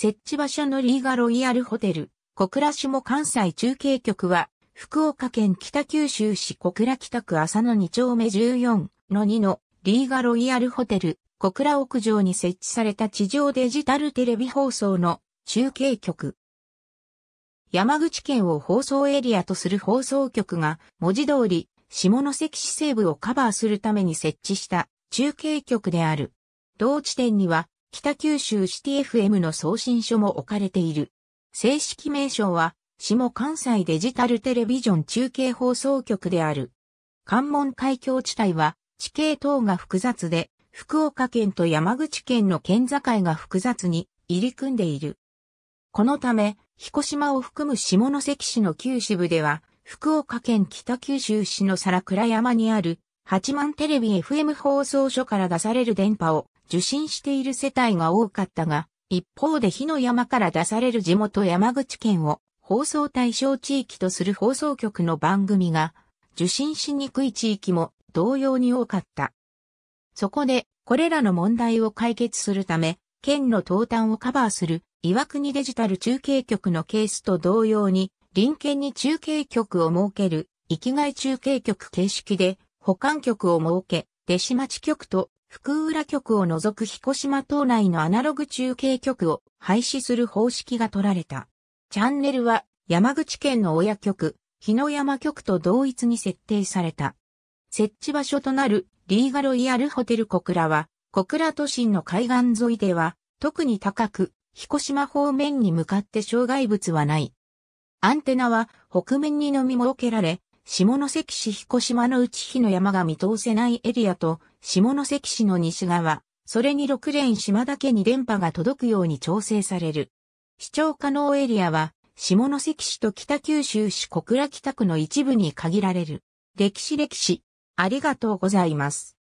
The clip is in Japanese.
設置場所のリーガロイヤルホテル、小倉下関西中継局は、福岡県北九州市小倉北区浅野2丁目14の2のリーガロイヤルホテル、小倉屋上に設置された地上デジタルテレビ放送の中継局。山口県を放送エリアとする放送局が文字通り下関市西部をカバーするために設置した中継局である。同地点には北九州シティ FM の送信所も置かれている。正式名称は、下関西デジタルテレビジョン中継放送局である。関門海峡地帯は、地形等が複雑で、福岡県と山口県の県境が複雑に入り組んでいる。このため、彦島を含む下関市の旧支部では、福岡県北九州市の皿倉山にある、八幡テレビ FM 放送所から出される電波を受信している世帯が多かったが、一方で火の山から出される地元山口県を放送対象地域とする放送局の番組が受信しにくい地域も同様に多かった。そこで、これらの問題を解決するため、県の東端をカバーする岩国デジタル中継局のケースと同様に、隣県に中継局を設ける、域外中継局形式で、保管局を設け、弟子町局と福浦局を除く彦島島内のアナログ中継局を廃止する方式が取られた。チャンネルは山口県の親局、日野山局と同一に設定された。設置場所となるリーガロイヤルホテル小倉は、小倉都心の海岸沿いでは、特に高く、彦島方面に向かって障害物はない。アンテナは北面にのみ設けられ、下関市彦島の内日の山が見通せないエリアと、下関市の西側、それに6連島だけに電波が届くように調整される。視聴可能エリアは、下関市と北九州市小倉北区の一部に限られる。歴史歴史、ありがとうございます。